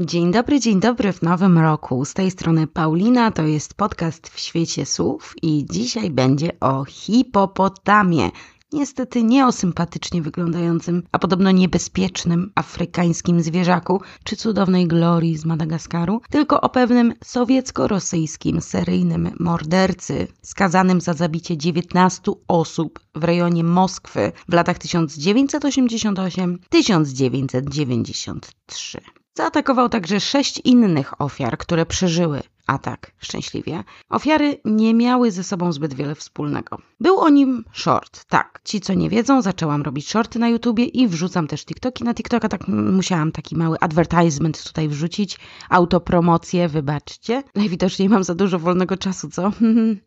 Dzień dobry, dzień dobry w nowym roku. Z tej strony Paulina, to jest podcast w świecie słów i dzisiaj będzie o hipopotamie. Niestety nie o sympatycznie wyglądającym, a podobno niebezpiecznym afrykańskim zwierzaku czy cudownej glorii z Madagaskaru, tylko o pewnym sowiecko-rosyjskim seryjnym mordercy skazanym za zabicie 19 osób w rejonie Moskwy w latach 1988-1993. Zaatakował także sześć innych ofiar, które przeżyły atak szczęśliwie, ofiary nie miały ze sobą zbyt wiele wspólnego. Był o nim short, tak. Ci, co nie wiedzą, zaczęłam robić shorty na YouTubie i wrzucam też TikToki na TikToka, tak musiałam taki mały advertisement tutaj wrzucić, autopromocję, wybaczcie. Najwidoczniej mam za dużo wolnego czasu, co?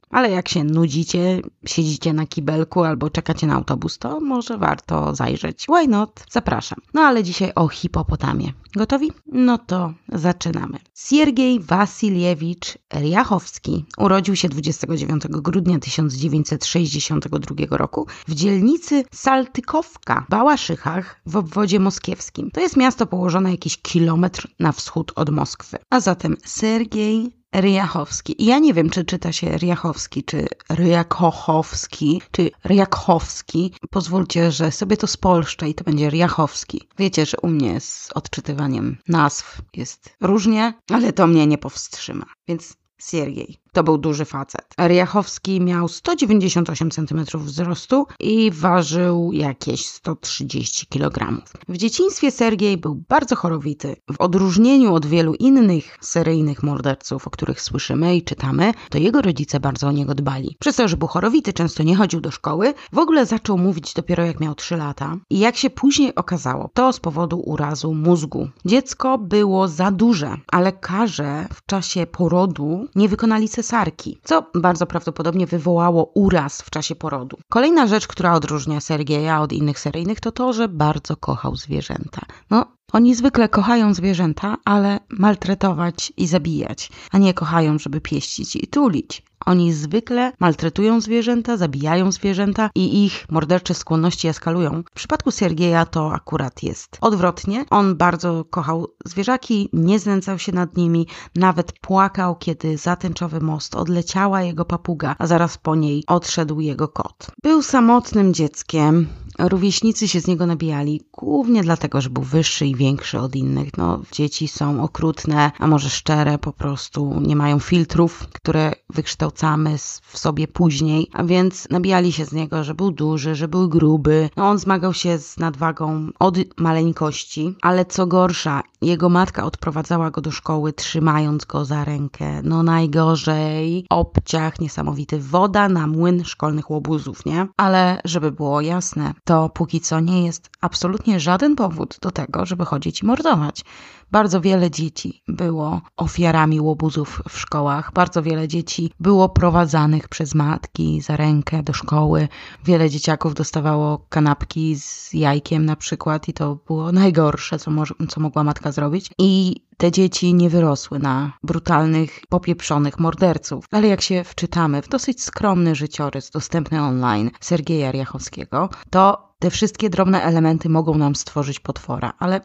Ale jak się nudzicie, siedzicie na kibelku albo czekacie na autobus, to może warto zajrzeć. Why not? Zapraszam. No ale dzisiaj o hipopotamie. Gotowi? No to zaczynamy. Siergiej Wasiliewicz Pawlicz-Jachowski urodził się 29 grudnia 1962 roku w dzielnicy Saltykowka w Bałaszychach w obwodzie moskiewskim. To jest miasto położone jakiś kilometr na wschód od Moskwy. A zatem Sergiej Ryjachowski. I ja nie wiem, czy czyta się Ryjachowski, czy Ryjakochowski, czy Ryjakowski. Pozwólcie, że sobie to spolszczę i to będzie Ryjachowski. Wiecie, że u mnie z odczytywaniem nazw jest różnie, ale to mnie nie powstrzyma. Więc Siergiej. To był duży facet. Riachowski miał 198 cm wzrostu i ważył jakieś 130 kg. W dzieciństwie Sergiej był bardzo chorowity. W odróżnieniu od wielu innych seryjnych morderców, o których słyszymy i czytamy, to jego rodzice bardzo o niego dbali. Przez to, że był chorowity, często nie chodził do szkoły, w ogóle zaczął mówić dopiero jak miał 3 lata. I jak się później okazało, to z powodu urazu mózgu. Dziecko było za duże, a lekarze w czasie porodu nie wykonali cesarki, co bardzo prawdopodobnie wywołało uraz w czasie porodu. Kolejna rzecz, która odróżnia Sergeja od innych seryjnych, to to, że bardzo kochał zwierzęta. No, oni zwykle kochają zwierzęta, ale maltretować i zabijać, a nie kochają, żeby pieścić i tulić. Oni zwykle maltretują zwierzęta, zabijają zwierzęta i ich mordercze skłonności eskalują. W przypadku Sergeja to akurat jest odwrotnie. On bardzo kochał zwierzaki, nie znęcał się nad nimi, nawet płakał, kiedy za tęczowy most odleciała jego papuga, a zaraz po niej odszedł jego kot. Był samotnym dzieckiem, Rówieśnicy się z niego nabijali, głównie dlatego, że był wyższy i większy od innych. No, dzieci są okrutne, a może szczere, po prostu nie mają filtrów, które wykształcają wykształcamy w sobie później, a więc nabijali się z niego, że był duży, że był gruby. No, on zmagał się z nadwagą od maleńkości, ale co gorsza, jego matka odprowadzała go do szkoły, trzymając go za rękę. No najgorzej, obciach, niesamowity, woda na młyn szkolnych łobuzów, nie? Ale żeby było jasne, to póki co nie jest absolutnie żaden powód do tego, żeby chodzić i mordować. Bardzo wiele dzieci było ofiarami łobuzów w szkołach, bardzo wiele dzieci było prowadzanych przez matki za rękę do szkoły. Wiele dzieciaków dostawało kanapki z jajkiem na przykład i to było najgorsze, co, co mogła matka zrobić. I te dzieci nie wyrosły na brutalnych, popieprzonych morderców. Ale jak się wczytamy w dosyć skromny życiorys dostępny online Sergeja Riachowskiego, to te wszystkie drobne elementy mogą nam stworzyć potwora, ale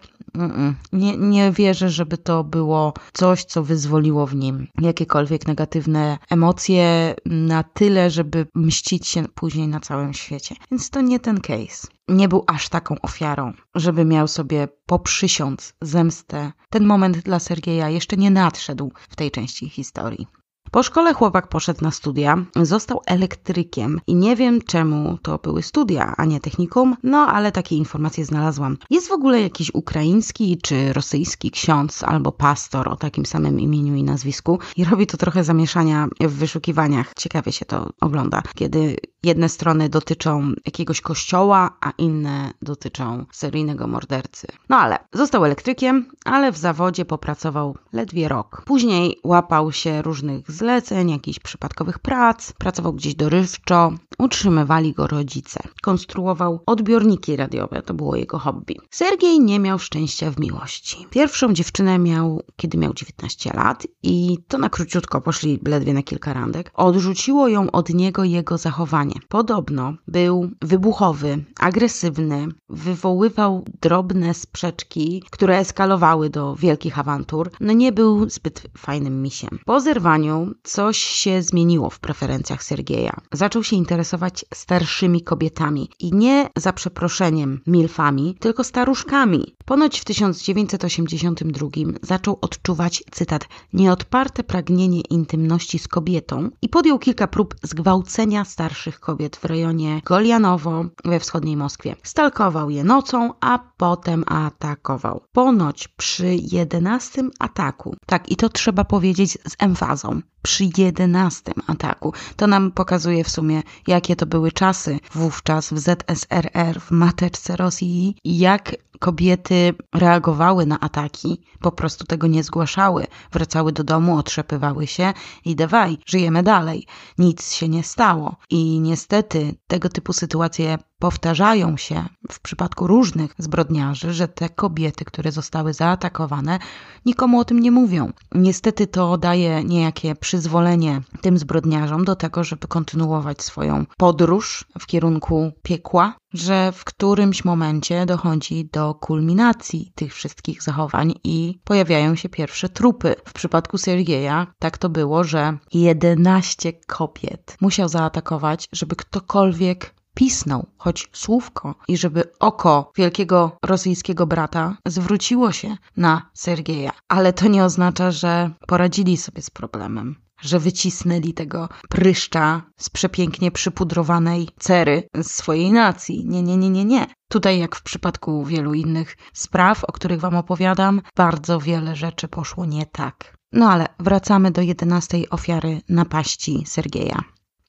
nie, nie wierzę, żeby to było coś, co wyzwoliło w nim jakiekolwiek negatywne emocje na tyle, żeby mścić się później na całym świecie. Więc to nie ten case nie był aż taką ofiarą, żeby miał sobie poprzysiąc zemstę. Ten moment dla Sergeja jeszcze nie nadszedł w tej części historii. Po szkole chłopak poszedł na studia, został elektrykiem i nie wiem czemu to były studia, a nie technikum, no ale takie informacje znalazłam. Jest w ogóle jakiś ukraiński czy rosyjski ksiądz albo pastor o takim samym imieniu i nazwisku i robi to trochę zamieszania w wyszukiwaniach. Ciekawie się to ogląda, kiedy Jedne strony dotyczą jakiegoś kościoła, a inne dotyczą seryjnego mordercy. No ale został elektrykiem, ale w zawodzie popracował ledwie rok. Później łapał się różnych zleceń, jakichś przypadkowych prac, pracował gdzieś dorywczo, utrzymywali go rodzice. Konstruował odbiorniki radiowe, to było jego hobby. Sergiej nie miał szczęścia w miłości. Pierwszą dziewczynę miał, kiedy miał 19 lat i to na króciutko poszli ledwie na kilka randek. Odrzuciło ją od niego jego zachowanie Podobno był wybuchowy, agresywny, wywoływał drobne sprzeczki, które eskalowały do wielkich awantur. No nie był zbyt fajnym misiem. Po zerwaniu coś się zmieniło w preferencjach Sergeja. Zaczął się interesować starszymi kobietami i nie za przeproszeniem milfami, tylko staruszkami. Ponoć w 1982 zaczął odczuwać, cytat, nieodparte pragnienie intymności z kobietą i podjął kilka prób zgwałcenia starszych kobiet w rejonie Golianowo we wschodniej Moskwie. Stalkował je nocą, a potem atakował. Ponoć przy jedenastym ataku, tak i to trzeba powiedzieć z emfazą, przy jedenastym ataku. To nam pokazuje w sumie, jakie to były czasy wówczas w ZSRR, w mateczce Rosji i jak kobiety reagowały na ataki, po prostu tego nie zgłaszały, wracały do domu, otrzepywały się i dawaj, żyjemy dalej. Nic się nie stało i niestety tego typu sytuacje powtarzają się w przypadku różnych zbrodniarzy, że te kobiety, które zostały zaatakowane, nikomu o tym nie mówią. Niestety to daje niejakie przyzwolenie tym zbrodniarzom do tego, żeby kontynuować swoją podróż w kierunku piekła, że w którymś momencie dochodzi do kulminacji tych wszystkich zachowań i pojawiają się pierwsze trupy. W przypadku Sergeja tak to było, że 11 kobiet musiał zaatakować, żeby ktokolwiek pisnął choć słówko i żeby oko wielkiego rosyjskiego brata zwróciło się na Sergeja. Ale to nie oznacza, że poradzili sobie z problemem że wycisnęli tego pryszcza z przepięknie przypudrowanej cery z swojej nacji. Nie, nie, nie, nie, nie. Tutaj, jak w przypadku wielu innych spraw, o których Wam opowiadam, bardzo wiele rzeczy poszło nie tak. No ale wracamy do jedenastej ofiary napaści Sergeja.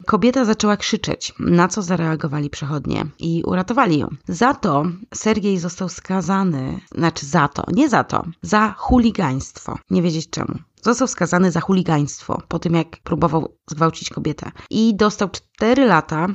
Kobieta zaczęła krzyczeć, na co zareagowali przechodnie i uratowali ją. Za to Sergiej został skazany, znaczy za to, nie za to, za chuligaństwo. Nie wiedzieć czemu. Został skazany za chuligaństwo po tym, jak próbował zgwałcić kobietę. I dostał 4 lata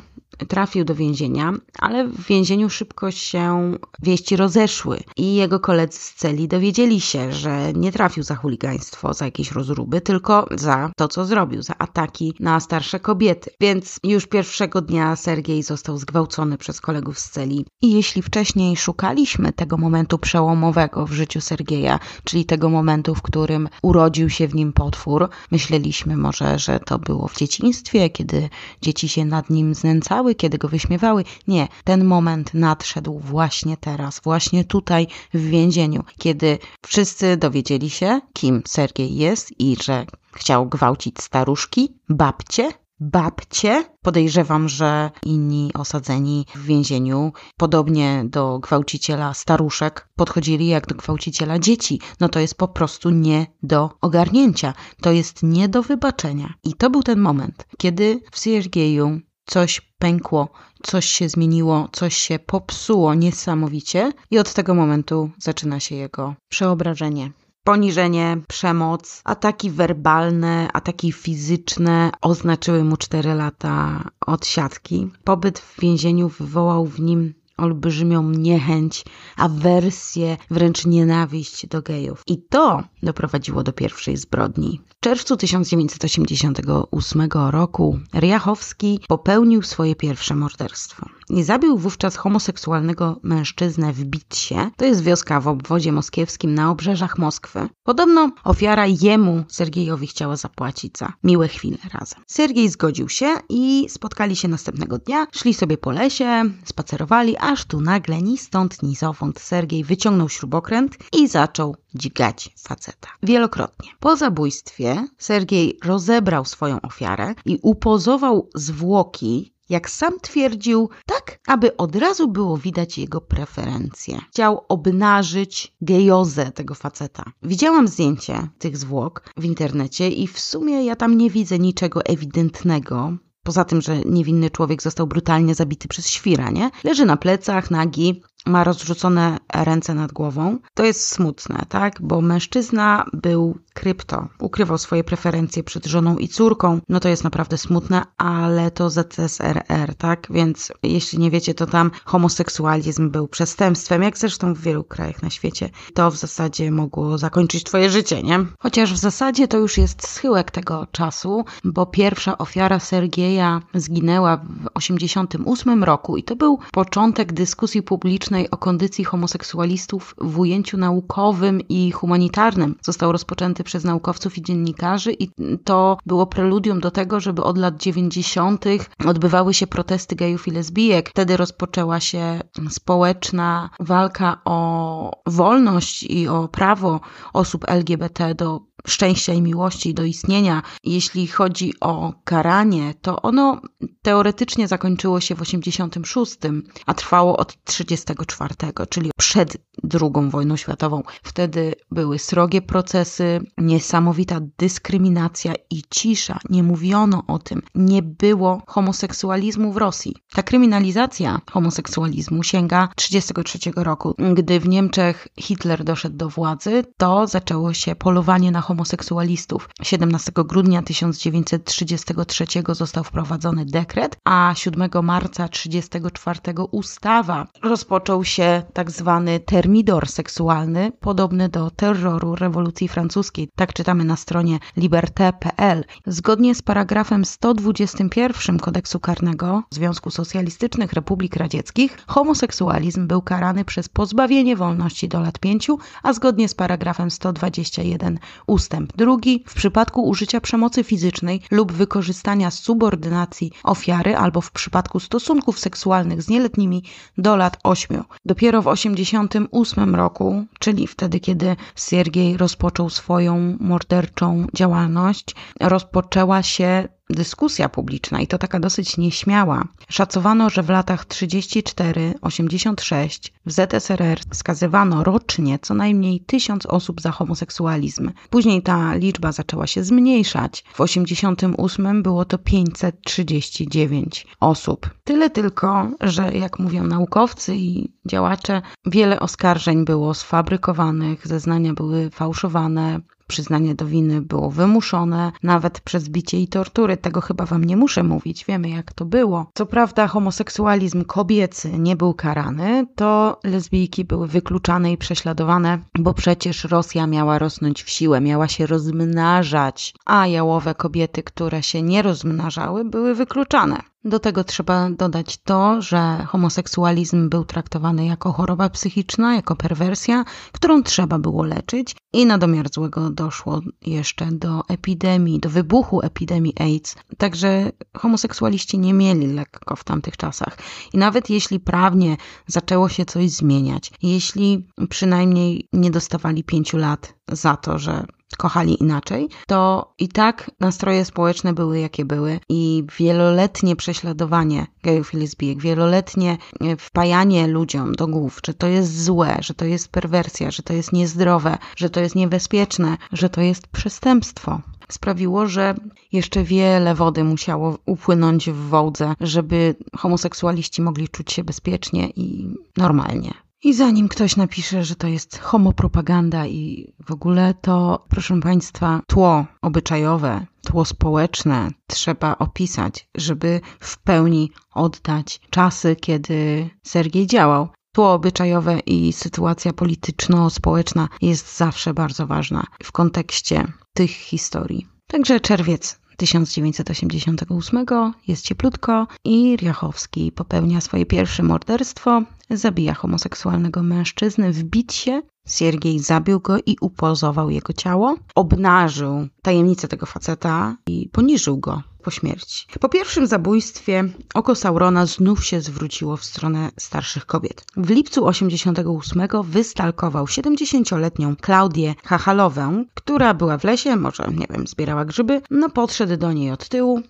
trafił do więzienia, ale w więzieniu szybko się wieści rozeszły i jego koledzy z celi dowiedzieli się, że nie trafił za chuligaństwo, za jakieś rozruby, tylko za to, co zrobił, za ataki na starsze kobiety. Więc już pierwszego dnia Sergiej został zgwałcony przez kolegów z celi. I jeśli wcześniej szukaliśmy tego momentu przełomowego w życiu Sergieja, czyli tego momentu, w którym urodził się w nim potwór, myśleliśmy może, że to było w dzieciństwie, kiedy dzieci się nad nim znęcały, wyśmiewały, kiedy go wyśmiewały. Nie, ten moment nadszedł właśnie teraz, właśnie tutaj w więzieniu, kiedy wszyscy dowiedzieli się, kim Sergiej jest i że chciał gwałcić staruszki, babcie, babcie. Podejrzewam, że inni osadzeni w więzieniu, podobnie do gwałciciela staruszek, podchodzili jak do gwałciciela dzieci. No to jest po prostu nie do ogarnięcia, to jest nie do wybaczenia. I to był ten moment, kiedy w Siergieju coś pękło, coś się zmieniło, coś się popsuło niesamowicie i od tego momentu zaczyna się jego przeobrażenie poniżenie, przemoc, ataki werbalne, ataki fizyczne oznaczyły mu 4 lata odsiadki. Pobyt w więzieniu wywołał w nim olbrzymią niechęć, awersję, wręcz nienawiść do gejów. I to doprowadziło do pierwszej zbrodni. W czerwcu 1988 roku Ryachowski popełnił swoje pierwsze morderstwo nie zabił wówczas homoseksualnego mężczyznę w Bitsie, to jest wioska w obwodzie moskiewskim na obrzeżach Moskwy. Podobno ofiara jemu, Sergiejowi, chciała zapłacić za miłe chwile razem. Sergiej zgodził się i spotkali się następnego dnia, szli sobie po lesie, spacerowali, aż tu nagle ni stąd, ni zowąd Sergiej wyciągnął śrubokręt i zaczął dźgać faceta. Wielokrotnie. Po zabójstwie Sergiej rozebrał swoją ofiarę i upozował zwłoki jak sam twierdził, tak aby od razu było widać jego preferencje. Chciał obnażyć gejozę tego faceta. Widziałam zdjęcie tych zwłok w internecie i w sumie ja tam nie widzę niczego ewidentnego, Poza tym, że niewinny człowiek został brutalnie zabity przez świra, nie? Leży na plecach, nagi, ma rozrzucone ręce nad głową. To jest smutne, tak? Bo mężczyzna był krypto, ukrywał swoje preferencje przed żoną i córką. No to jest naprawdę smutne, ale to ZSRR, tak? Więc jeśli nie wiecie, to tam homoseksualizm był przestępstwem, jak zresztą w wielu krajach na świecie. To w zasadzie mogło zakończyć twoje życie, nie? Chociaż w zasadzie to już jest schyłek tego czasu, bo pierwsza ofiara Sergieja zginęła w 88 roku i to był początek dyskusji publicznej publicznej o kondycji homoseksualistów w ujęciu naukowym i humanitarnym został rozpoczęty przez naukowców i dziennikarzy, i to było preludium do tego, żeby od lat 90. odbywały się protesty gejów i lesbijek. Wtedy rozpoczęła się społeczna walka o wolność i o prawo osób LGBT do szczęścia i miłości do istnienia. Jeśli chodzi o karanie, to ono teoretycznie zakończyło się w 86, a trwało od 30 1944, czyli przed II wojną światową. Wtedy były srogie procesy, niesamowita dyskryminacja i cisza. Nie mówiono o tym. Nie było homoseksualizmu w Rosji. Ta kryminalizacja homoseksualizmu sięga 1933 roku. Gdy w Niemczech Hitler doszedł do władzy, to zaczęło się polowanie na homoseksualistów. 17 grudnia 1933 został wprowadzony dekret, a 7 marca 1934 ustawa rozpoczęła rozpoczął się tak zwany termidor seksualny, podobny do terroru rewolucji francuskiej. Tak czytamy na stronie liberté.pl. Zgodnie z paragrafem 121 kodeksu karnego Związku Socjalistycznych Republik Radzieckich, homoseksualizm był karany przez pozbawienie wolności do lat 5, a zgodnie z paragrafem 121 ustęp 2 w przypadku użycia przemocy fizycznej lub wykorzystania subordynacji ofiary albo w przypadku stosunków seksualnych z nieletnimi do lat 8. Dopiero w 1988 roku, czyli wtedy, kiedy Siergiej rozpoczął swoją morderczą działalność, rozpoczęła się dyskusja publiczna i to taka dosyć nieśmiała. Szacowano, że w latach 34-86 w ZSRR skazywano rocznie co najmniej 1000 osób za homoseksualizm. Później ta liczba zaczęła się zmniejszać. W 88 było to 539 osób. Tyle tylko, że jak mówią naukowcy i działacze, wiele oskarżeń było sfabrykowanych, zeznania były fałszowane, Przyznanie do winy było wymuszone, nawet przez bicie i tortury. Tego chyba wam nie muszę mówić, wiemy jak to było. Co prawda, homoseksualizm kobiecy nie był karany, to lesbijki były wykluczane i prześladowane, bo przecież Rosja miała rosnąć w siłę, miała się rozmnażać, a jałowe kobiety, które się nie rozmnażały, były wykluczane. Do tego trzeba dodać to, że homoseksualizm był traktowany jako choroba psychiczna, jako perwersja, którą trzeba było leczyć, i na domiar złego doszło jeszcze do epidemii, do wybuchu epidemii AIDS. Także homoseksualiści nie mieli lekko w tamtych czasach. I nawet jeśli prawnie zaczęło się coś zmieniać, jeśli przynajmniej nie dostawali pięciu lat za to, że kochali inaczej, to i tak nastroje społeczne były jakie były i wieloletnie prześladowanie gejów i lesbijek, wieloletnie e, wpajanie ludziom do głów, że to jest złe, że to jest perwersja, że to jest niezdrowe, że to jest niebezpieczne, że to jest przestępstwo sprawiło, że jeszcze wiele wody musiało upłynąć w wodze, żeby homoseksualiści mogli czuć się bezpiecznie i normalnie. I zanim ktoś napisze, że to jest homopropaganda i w ogóle, to proszę Państwa, tło obyczajowe, tło społeczne trzeba opisać, żeby w pełni oddać czasy, kiedy Sergiej działał. Tło obyczajowe i sytuacja polityczno-społeczna jest zawsze bardzo ważna w kontekście tych historii. Także czerwiec 1988 jest cieplutko i Riachowski popełnia swoje pierwsze morderstwo, zabija homoseksualnego mężczyznę w bitwie. Siergiej zabił go i upozował jego ciało, obnażył tajemnicę tego faceta i poniżył go po śmierci. Po pierwszym zabójstwie oko Saurona znów się zwróciło w stronę starszych kobiet. W lipcu 88 wystalkował 70-letnią Klaudię Hachalowę, która była w lesie, może, nie wiem, zbierała grzyby, no podszedł do niej od tyłu,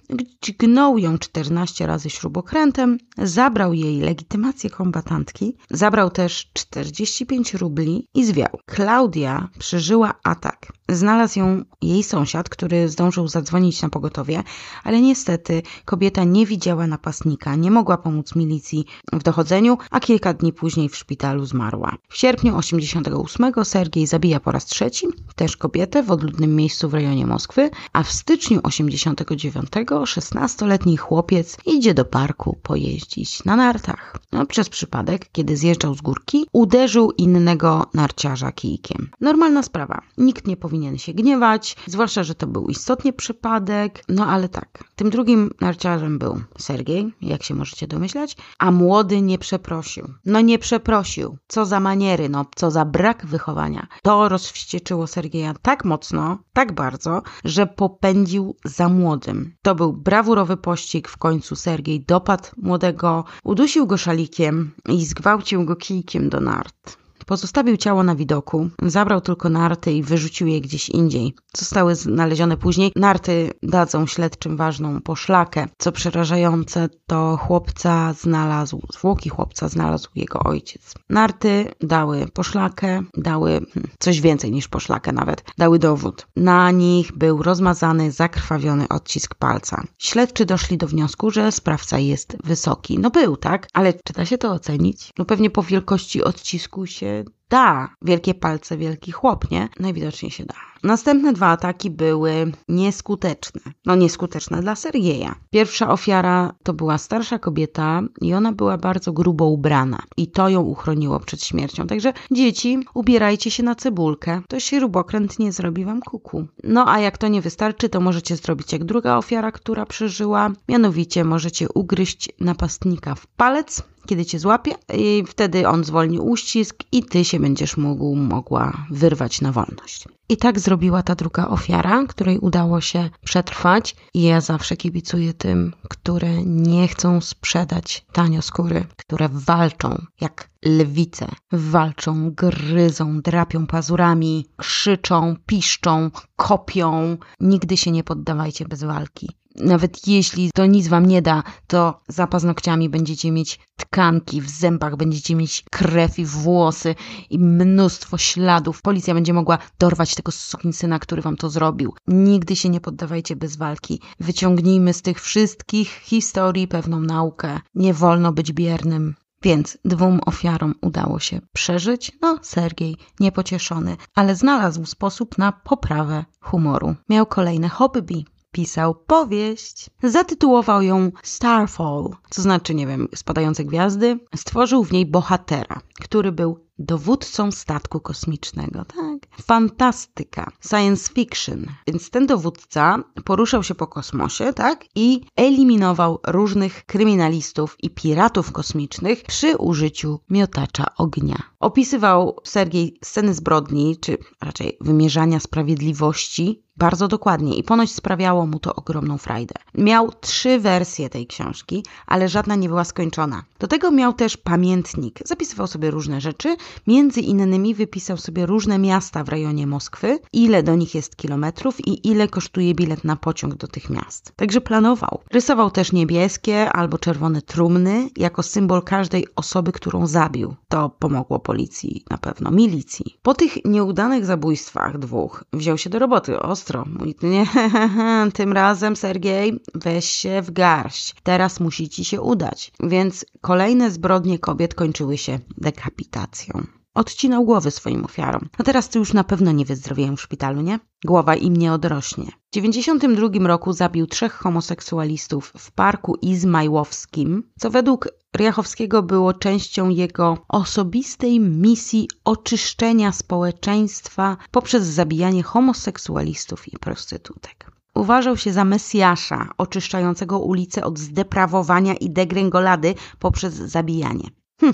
dźgnął ją 14 razy śrubokrętem, zabrał jej legitymację kombatantki, zabrał też 45 rubli i zwiał. Klaudia przeżyła atak. Znalazł ją jej sąsiad, który zdążył zadzwonić na pogotowie, ale niestety kobieta nie widziała napastnika, nie mogła pomóc milicji w dochodzeniu, a kilka dni później w szpitalu zmarła. W sierpniu 88 Sergiej zabija po raz trzeci, też kobietę w odludnym miejscu w rejonie Moskwy, a w styczniu 89 16-letni chłopiec idzie do parku pojeździć na nartach. No, przez przypadek, kiedy zjeżdżał z górki, uderzył innego narciarza kijkiem. Normalna sprawa, nikt nie powinien powinien się gniewać, zwłaszcza, że to był istotnie przypadek. No ale tak, tym drugim narciarzem był Sergiej, jak się możecie domyślać, a młody nie przeprosił. No nie przeprosił. Co za maniery, no co za brak wychowania. To rozwścieczyło Sergieja tak mocno, tak bardzo, że popędził za młodym. To był brawurowy pościg, w końcu Sergiej dopadł młodego, udusił go szalikiem i zgwałcił go kijkiem do nart. Pozostawił ciało na widoku, zabrał tylko narty i wyrzucił je gdzieś indziej. Zostały znalezione później. Narty dadzą śledczym ważną poszlakę. Co przerażające, to chłopca znalazł, zwłoki chłopca znalazł jego ojciec. Narty dały poszlakę, dały hmm, coś więcej niż poszlakę nawet, dały dowód. Na nich był rozmazany, zakrwawiony odcisk palca. Śledczy doszli do wniosku, że sprawca jest wysoki. No był, tak? Ale czy da się to ocenić? No pewnie po wielkości odcisku się da. Wielkie palce, wielki chłop, nie? Najwidoczniej się da. Następne dwa ataki były nieskuteczne. No nieskuteczne dla Sergeja. Pierwsza ofiara to była starsza kobieta i ona była bardzo grubo ubrana i to ją uchroniło przed śmiercią. Także dzieci, ubierajcie się na cebulkę, to śrubokręt nie zrobi wam kuku. No a jak to nie wystarczy, to możecie zrobić jak druga ofiara, która przeżyła, mianowicie możecie ugryźć napastnika w palec kiedy cię złapie, i wtedy on zwolni uścisk i ty się będziesz mógł, mogła wyrwać na wolność. I tak zrobiła ta druga ofiara, której udało się przetrwać. I ja zawsze kibicuję tym, które nie chcą sprzedać tanio skóry, które walczą jak lwice. Walczą, gryzą, drapią pazurami, krzyczą, piszczą, kopią. Nigdy się nie poddawajcie bez walki. Nawet jeśli to nic wam nie da, to za paznokciami będziecie mieć tkanki, w zębach będziecie mieć krew i włosy i mnóstwo śladów. Policja będzie mogła dorwać tego syna, który wam to zrobił. Nigdy się nie poddawajcie bez walki. Wyciągnijmy z tych wszystkich historii pewną naukę. Nie wolno być biernym. Więc dwóm ofiarom udało się przeżyć. No, Sergiej niepocieszony, ale znalazł sposób na poprawę humoru. Miał kolejne hobby pisał powieść. Zatytułował ją Starfall, co znaczy, nie wiem, spadające gwiazdy. Stworzył w niej bohatera, który był dowódcą statku kosmicznego, tak? Fantastyka, science fiction. Więc ten dowódca poruszał się po kosmosie, tak? I eliminował różnych kryminalistów i piratów kosmicznych przy użyciu miotacza ognia. Opisywał Sergiej sceny zbrodni, czy raczej wymierzania sprawiedliwości bardzo dokładnie i ponoć sprawiało mu to ogromną frajdę. Miał trzy wersje tej książki, ale żadna nie była skończona. Do tego miał też pamiętnik. Zapisywał sobie różne rzeczy, między innymi wypisał sobie różne miasta w rejonie Moskwy, ile do nich jest kilometrów i ile kosztuje bilet na pociąg do tych miast. Także planował. Rysował też niebieskie albo czerwone trumny jako symbol każdej osoby, którą zabił. To pomogło policji, na pewno milicji. Po tych nieudanych zabójstwach dwóch wziął się do roboty. Ostro ostro. Mówi, nie, tym razem Sergiej, weź się w garść. Teraz musi ci się udać. Więc kolejne zbrodnie kobiet kończyły się dekapitacją. Odcinał głowy swoim ofiarom. A no teraz ty już na pewno nie wyzdrowieją w szpitalu, nie? Głowa im nie odrośnie. W 1992 roku zabił trzech homoseksualistów w parku Izmajłowskim, co według Riachowskiego było częścią jego osobistej misji oczyszczenia społeczeństwa poprzez zabijanie homoseksualistów i prostytutek. Uważał się za Mesjasza, oczyszczającego ulicę od zdeprawowania i degręgolady poprzez zabijanie. Hm,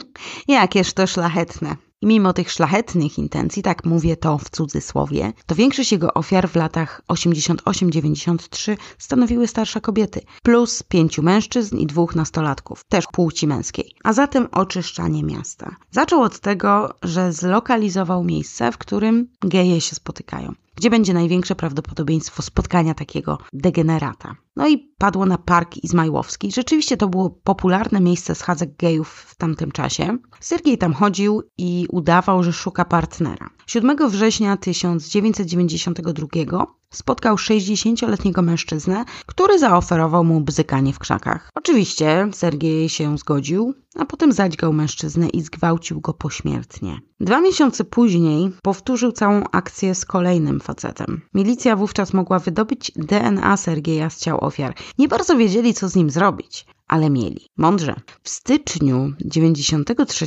jakież to szlachetne. Mimo tych szlachetnych intencji, tak mówię to w cudzysłowie, to większość jego ofiar w latach 88-93 stanowiły starsze kobiety, plus pięciu mężczyzn i dwóch nastolatków, też płci męskiej, a zatem oczyszczanie miasta. Zaczął od tego, że zlokalizował miejsce, w którym geje się spotykają, gdzie będzie największe prawdopodobieństwo spotkania takiego degenerata. No i padło na Park Izmajłowski. Rzeczywiście to było popularne miejsce schadzek gejów w tamtym czasie. Sergiej tam chodził i udawał, że szuka partnera. 7 września 1992 spotkał 60-letniego mężczyznę, który zaoferował mu bzykanie w krzakach. Oczywiście Sergiej się zgodził, a potem zadźgał mężczyznę i zgwałcił go pośmiertnie. Dwa miesiące później powtórzył całą akcję z kolejnym facetem. Milicja wówczas mogła wydobyć DNA Sergieja z ciał ofiar. Nie bardzo wiedzieli, co z nim zrobić, ale mieli. Mądrze. W styczniu 93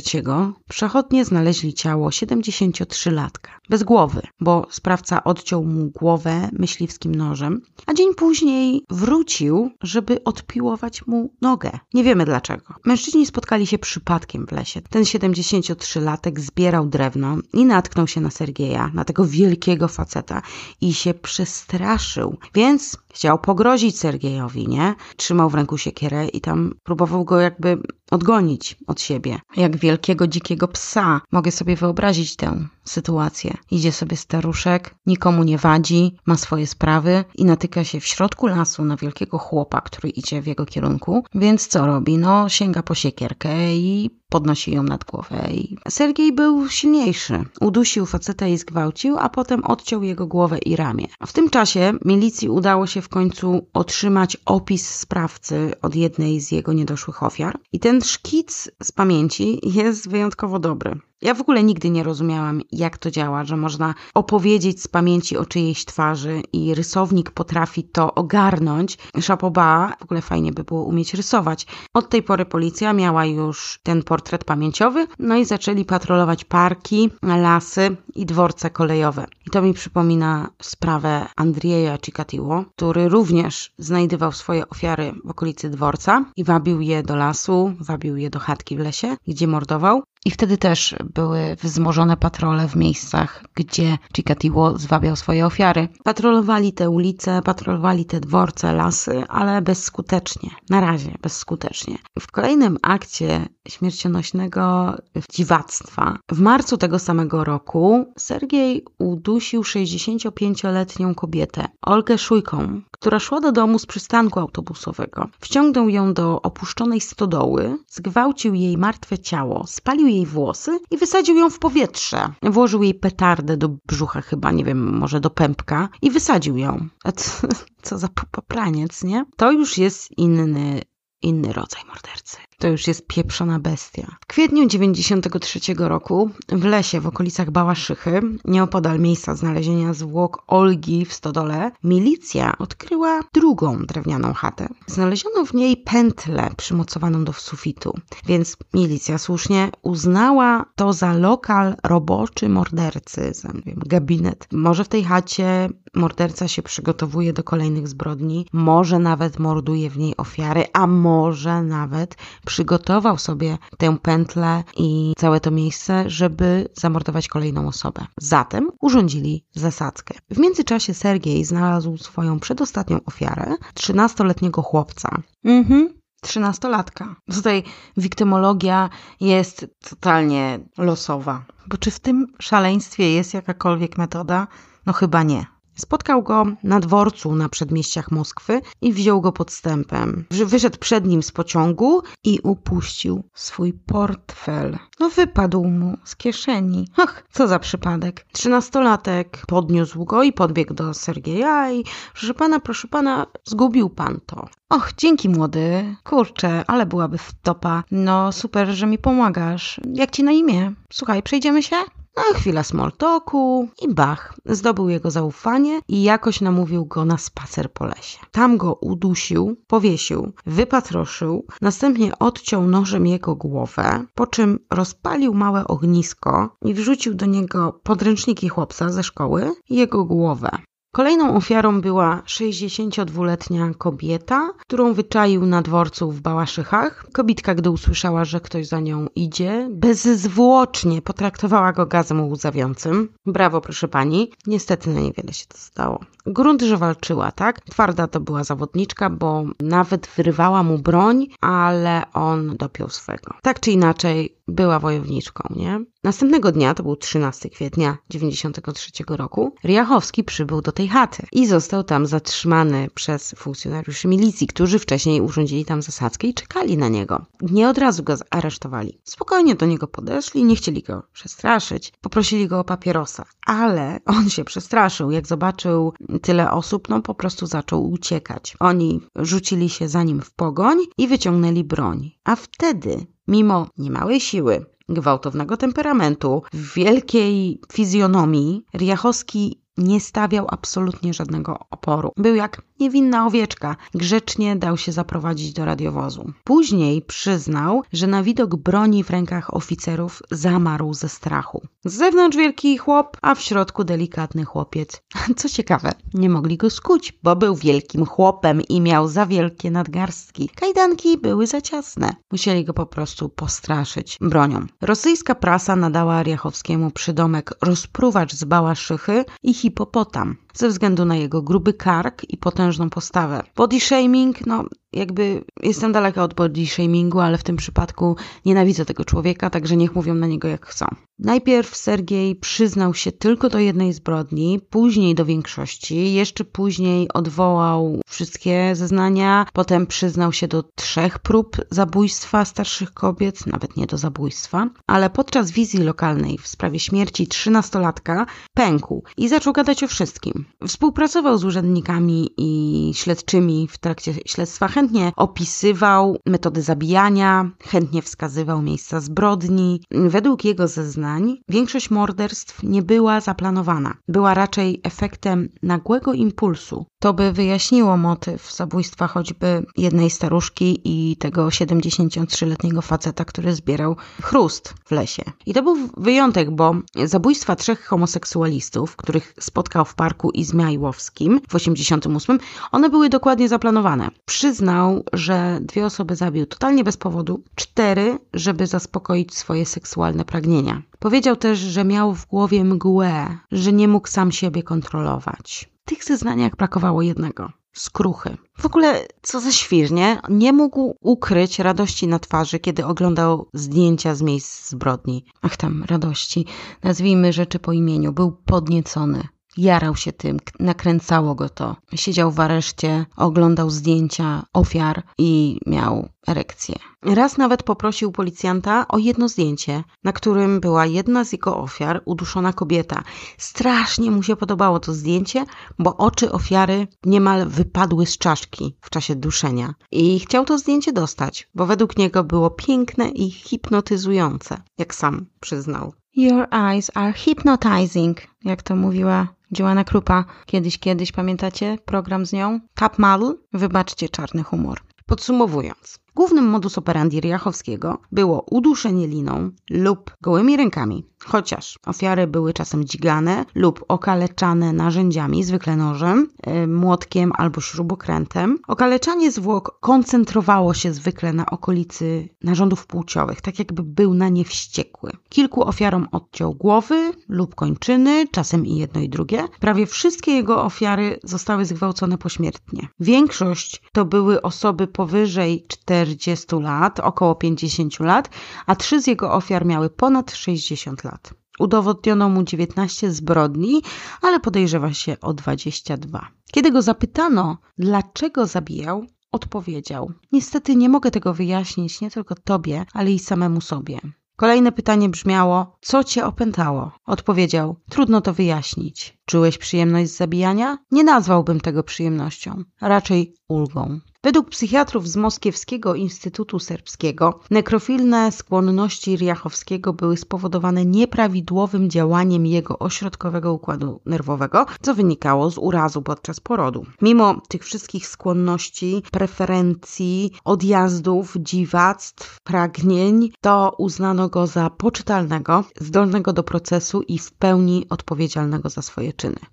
przechodnie znaleźli ciało 73-latka, bez głowy, bo sprawca odciął mu głowę myśliwskim nożem, a dzień później wrócił, żeby odpiłować mu nogę. Nie wiemy dlaczego. Mężczyźni spotkali się przypadkiem w lesie. Ten 73-latek zbierał drewno i natknął się na Sergieja, na tego wielkiego faceta i się przestraszył, więc Chciał pogrozić Sergiejowi, nie? Trzymał w ręku siekierę i tam próbował go jakby odgonić od siebie. Jak wielkiego dzikiego psa mogę sobie wyobrazić tę sytuację. Idzie sobie staruszek, nikomu nie wadzi, ma swoje sprawy i natyka się w środku lasu na wielkiego chłopa, który idzie w jego kierunku. Więc co robi? No, sięga po siekierkę i podnosi ją nad głowę. I Sergiej był silniejszy. Udusił faceta i zgwałcił, a potem odciął jego głowę i ramię. W tym czasie milicji udało się w końcu otrzymać opis sprawcy od jednej z jego niedoszłych ofiar i ten ten szkic z pamięci jest wyjątkowo dobry. Ja w ogóle nigdy nie rozumiałam, jak to działa, że można opowiedzieć z pamięci o czyjejś twarzy i rysownik potrafi to ogarnąć. Szapoba, w ogóle fajnie by było umieć rysować. Od tej pory policja miała już ten portret pamięciowy, no i zaczęli patrolować parki, lasy i dworce kolejowe. I to mi przypomina sprawę Andrieja Cicatiło, który również znajdywał swoje ofiary w okolicy dworca i wabił je do lasu, wabił je do chatki w lesie, gdzie mordował. I wtedy też były wzmożone patrole w miejscach, gdzie Chikatilo zwabiał swoje ofiary. Patrolowali te ulice, patrolowali te dworce, lasy, ale bezskutecznie. Na razie bezskutecznie. W kolejnym akcie śmiercionośnego dziwactwa w marcu tego samego roku Sergiej udusił 65-letnią kobietę, Olgę Szujką, która szła do domu z przystanku autobusowego. Wciągnął ją do opuszczonej stodoły, zgwałcił jej martwe ciało, spalił jej włosy i wysadził ją w powietrze. Włożył jej petardę do brzucha chyba, nie wiem, może do pępka i wysadził ją. Co za popraniec, nie? To już jest inny inny rodzaj mordercy. To już jest pieprzona bestia. W kwietniu 93 roku w lesie w okolicach Bałaszychy, nieopodal miejsca znalezienia zwłok Olgi w Stodole, milicja odkryła drugą drewnianą chatę. Znaleziono w niej pętlę przymocowaną do sufitu, więc milicja słusznie uznała to za lokal roboczy mordercy, za wiem, gabinet. Może w tej chacie morderca się przygotowuje do kolejnych zbrodni, może nawet morduje w niej ofiary, a może może nawet przygotował sobie tę pętlę i całe to miejsce, żeby zamordować kolejną osobę. Zatem urządzili zasadzkę. W międzyczasie Sergiej znalazł swoją przedostatnią ofiarę, 13-letniego chłopca. Mhm, Trzynastolatka. Tutaj wiktymologia jest totalnie losowa. Bo czy w tym szaleństwie jest jakakolwiek metoda? No chyba nie. Spotkał go na dworcu na przedmieściach Moskwy i wziął go podstępem. Wyszedł przed nim z pociągu i upuścił swój portfel. No wypadł mu z kieszeni. Ach, co za przypadek. Trzynastolatek podniósł go i podbiegł do Sergeja i proszę pana, proszę pana, zgubił pan to. Och, dzięki młody. Kurczę, ale byłaby wtopa. No super, że mi pomagasz. Jak ci na imię? Słuchaj, przejdziemy się? A chwila smoltoku i bach, zdobył jego zaufanie i jakoś namówił go na spacer po lesie. Tam go udusił, powiesił, wypatroszył, następnie odciął nożem jego głowę, po czym rozpalił małe ognisko i wrzucił do niego podręczniki chłopca ze szkoły i jego głowę. Kolejną ofiarą była 62-letnia kobieta, którą wyczaił na dworcu w Bałaszychach. Kobitka, gdy usłyszała, że ktoś za nią idzie, bezzwłocznie potraktowała go gazem łzawiącym. Brawo, proszę pani. Niestety na niewiele się to stało. Grunt, że walczyła, tak? Twarda to była zawodniczka, bo nawet wyrywała mu broń, ale on dopiął swego. Tak czy inaczej, była wojowniczką, nie? Następnego dnia, to był 13 kwietnia 93 roku, Riachowski przybył do tej chaty i został tam zatrzymany przez funkcjonariuszy milicji, którzy wcześniej urządzili tam zasadzkę i czekali na niego. Nie od razu go aresztowali. Spokojnie do niego podeszli, nie chcieli go przestraszyć, poprosili go o papierosa, ale on się przestraszył. Jak zobaczył tyle osób, no po prostu zaczął uciekać. Oni rzucili się za nim w pogoń i wyciągnęli broń. A wtedy mimo niemałej siły gwałtownego temperamentu, w wielkiej fizjonomii Riachowski nie stawiał absolutnie żadnego oporu. Był jak niewinna owieczka, grzecznie dał się zaprowadzić do radiowozu. Później przyznał, że na widok broni w rękach oficerów zamarł ze strachu. Z zewnątrz wielki chłop, a w środku delikatny chłopiec. Co ciekawe, nie mogli go skuć, bo był wielkim chłopem i miał za wielkie nadgarstki. Kajdanki były za ciasne. Musieli go po prostu postraszyć bronią. Rosyjska prasa nadała Riachowskiemu przydomek rozpruwacz z bałaszychy i hipopotam ze względu na jego gruby kark i potężną postawę. Body shaming, no jakby jestem daleka od body shamingu, ale w tym przypadku nienawidzę tego człowieka, także niech mówią na niego jak chcą. Najpierw Sergiej przyznał się tylko do jednej zbrodni, później do większości, jeszcze później odwołał wszystkie zeznania, potem przyznał się do trzech prób zabójstwa starszych kobiet, nawet nie do zabójstwa, ale podczas wizji lokalnej w sprawie śmierci trzynastolatka pękł i zaczął gadać o wszystkim. Współpracował z urzędnikami i śledczymi w trakcie śledztwa, chętnie opisywał metody zabijania, chętnie wskazywał miejsca zbrodni. Według jego zeznań większość morderstw nie była zaplanowana, była raczej efektem nagłego impulsu, to by wyjaśniło motyw zabójstwa choćby jednej staruszki i tego 73-letniego faceta, który zbierał chrust w lesie. I to był wyjątek, bo zabójstwa trzech homoseksualistów, których spotkał w parku Izmiajłowskim w 88, one były dokładnie zaplanowane. Przyznał, że dwie osoby zabił totalnie bez powodu, cztery, żeby zaspokoić swoje seksualne pragnienia. Powiedział też, że miał w głowie mgłę, że nie mógł sam siebie kontrolować tych zeznaniach brakowało jednego skruchy. W ogóle co za świr, nie? Nie mógł ukryć radości na twarzy, kiedy oglądał zdjęcia z miejsc zbrodni. Ach tam, radości. Nazwijmy rzeczy po imieniu. Był podniecony. Jarał się tym, nakręcało go to. Siedział w areszcie, oglądał zdjęcia ofiar i miał erekcję. Raz nawet poprosił policjanta o jedno zdjęcie, na którym była jedna z jego ofiar, uduszona kobieta. Strasznie mu się podobało to zdjęcie, bo oczy ofiary niemal wypadły z czaszki w czasie duszenia. I chciał to zdjęcie dostać, bo według niego było piękne i hipnotyzujące, jak sam przyznał. Your eyes are hypnotizing, jak to mówiła Joanna Krupa, kiedyś, kiedyś, pamiętacie program z nią? Tap Mal, wybaczcie czarny humor. Podsumowując, Głównym modus operandi Riachowskiego było uduszenie liną lub gołymi rękami, chociaż ofiary były czasem dźgane lub okaleczane narzędziami, zwykle nożem, e, młotkiem albo śrubokrętem. Okaleczanie zwłok koncentrowało się zwykle na okolicy narządów płciowych, tak jakby był na nie wściekły. Kilku ofiarom odciął głowy lub kończyny, czasem i jedno i drugie. Prawie wszystkie jego ofiary zostały zgwałcone pośmiertnie. Większość to były osoby powyżej 4 40 lat, około 50 lat, a trzy z jego ofiar miały ponad 60 lat. Udowodniono mu 19 zbrodni, ale podejrzewa się o 22. Kiedy go zapytano, dlaczego zabijał, odpowiedział: Niestety nie mogę tego wyjaśnić nie tylko tobie, ale i samemu sobie. Kolejne pytanie brzmiało: Co cię opętało? Odpowiedział: Trudno to wyjaśnić. Czułeś przyjemność z zabijania? Nie nazwałbym tego przyjemnością, raczej ulgą. Według psychiatrów z Moskiewskiego Instytutu Serbskiego nekrofilne skłonności Riachowskiego były spowodowane nieprawidłowym działaniem jego ośrodkowego układu nerwowego, co wynikało z urazu podczas porodu. Mimo tych wszystkich skłonności, preferencji, odjazdów, dziwactw, pragnień, to uznano go za poczytalnego, zdolnego do procesu i w pełni odpowiedzialnego za swoje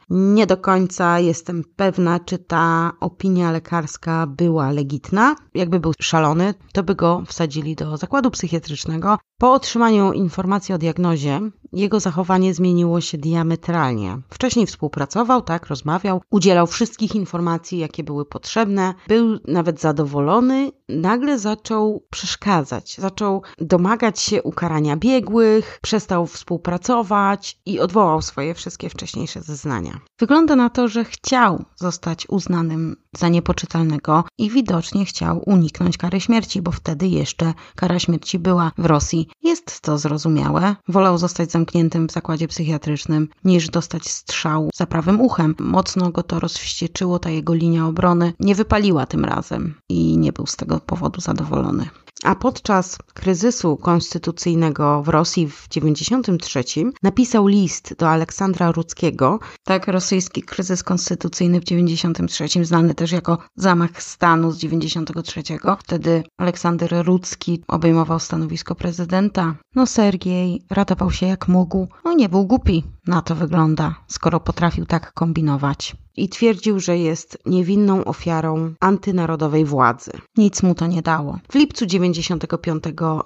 nie do końca jestem pewna, czy ta opinia lekarska była legitna. Jakby był szalony, to by go wsadzili do zakładu psychiatrycznego. Po otrzymaniu informacji o diagnozie, jego zachowanie zmieniło się diametralnie. Wcześniej współpracował, tak, rozmawiał, udzielał wszystkich informacji, jakie były potrzebne, był nawet zadowolony, nagle zaczął przeszkadzać, zaczął domagać się ukarania biegłych, przestał współpracować i odwołał swoje wszystkie wcześniejsze zeznania zeznania. Wygląda na to, że chciał zostać uznanym za niepoczytalnego i widocznie chciał uniknąć kary śmierci, bo wtedy jeszcze kara śmierci była w Rosji. Jest to zrozumiałe. Wolał zostać zamkniętym w zakładzie psychiatrycznym niż dostać strzał za prawym uchem. Mocno go to rozwścieczyło, ta jego linia obrony nie wypaliła tym razem i nie był z tego powodu zadowolony a podczas kryzysu konstytucyjnego w Rosji w 1993 napisał list do Aleksandra Rudzkiego. Tak, rosyjski kryzys konstytucyjny w 1993, znany też jako zamach stanu z 1993. Wtedy Aleksander Rudzki obejmował stanowisko prezydenta. No Sergiej ratował się jak mógł. No nie był głupi, na to wygląda, skoro potrafił tak kombinować. I twierdził, że jest niewinną ofiarą antynarodowej władzy. Nic mu to nie dało. W lipcu 95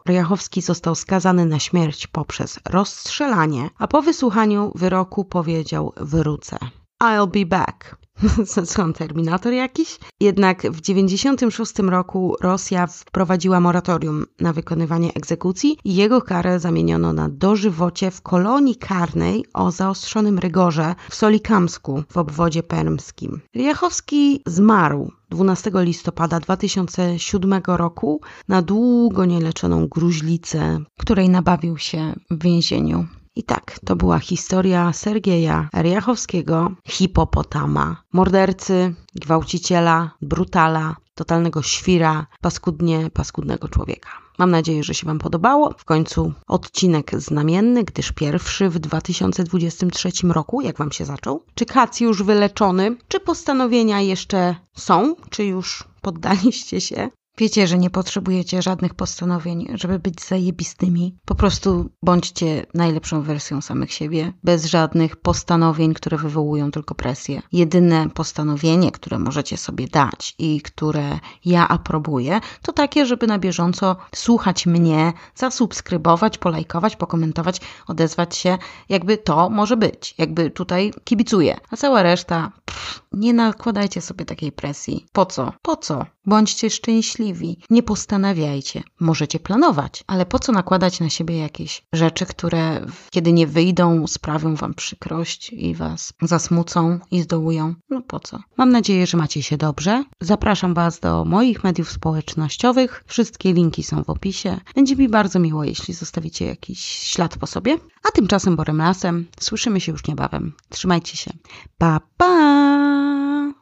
Ryachowski został skazany na śmierć poprzez rozstrzelanie, a po wysłuchaniu wyroku powiedział: Wrócę. I'll be back. Co terminator jakiś? Jednak w 1996 roku Rosja wprowadziła moratorium na wykonywanie egzekucji i jego karę zamieniono na dożywocie w kolonii karnej o zaostrzonym rygorze w Solikamsku w obwodzie permskim. Riachowski zmarł 12 listopada 2007 roku na długo nieleczoną gruźlicę, której nabawił się w więzieniu. I tak, to była historia Sergeja Riachowskiego, hipopotama, mordercy, gwałciciela, brutala, totalnego świra, paskudnie, paskudnego człowieka. Mam nadzieję, że się Wam podobało. W końcu odcinek znamienny, gdyż pierwszy w 2023 roku, jak Wam się zaczął? Czy Kac już wyleczony? Czy postanowienia jeszcze są? Czy już poddaliście się? Wiecie, że nie potrzebujecie żadnych postanowień, żeby być zajebistymi. Po prostu bądźcie najlepszą wersją samych siebie, bez żadnych postanowień, które wywołują tylko presję. Jedyne postanowienie, które możecie sobie dać i które ja aprobuję, to takie, żeby na bieżąco słuchać mnie, zasubskrybować, polajkować, pokomentować, odezwać się, jakby to może być. Jakby tutaj kibicuję. A cała reszta, pff, nie nakładajcie sobie takiej presji. Po co? Po co? Bądźcie szczęśliwi, nie postanawiajcie. Możecie planować, ale po co nakładać na siebie jakieś rzeczy, które kiedy nie wyjdą, sprawią wam przykrość i was zasmucą i zdołują? No po co? Mam nadzieję, że macie się dobrze. Zapraszam was do moich mediów społecznościowych. Wszystkie linki są w opisie. Będzie mi bardzo miło, jeśli zostawicie jakiś ślad po sobie. A tymczasem Borem Lasem słyszymy się już niebawem. Trzymajcie się. Pa, pa!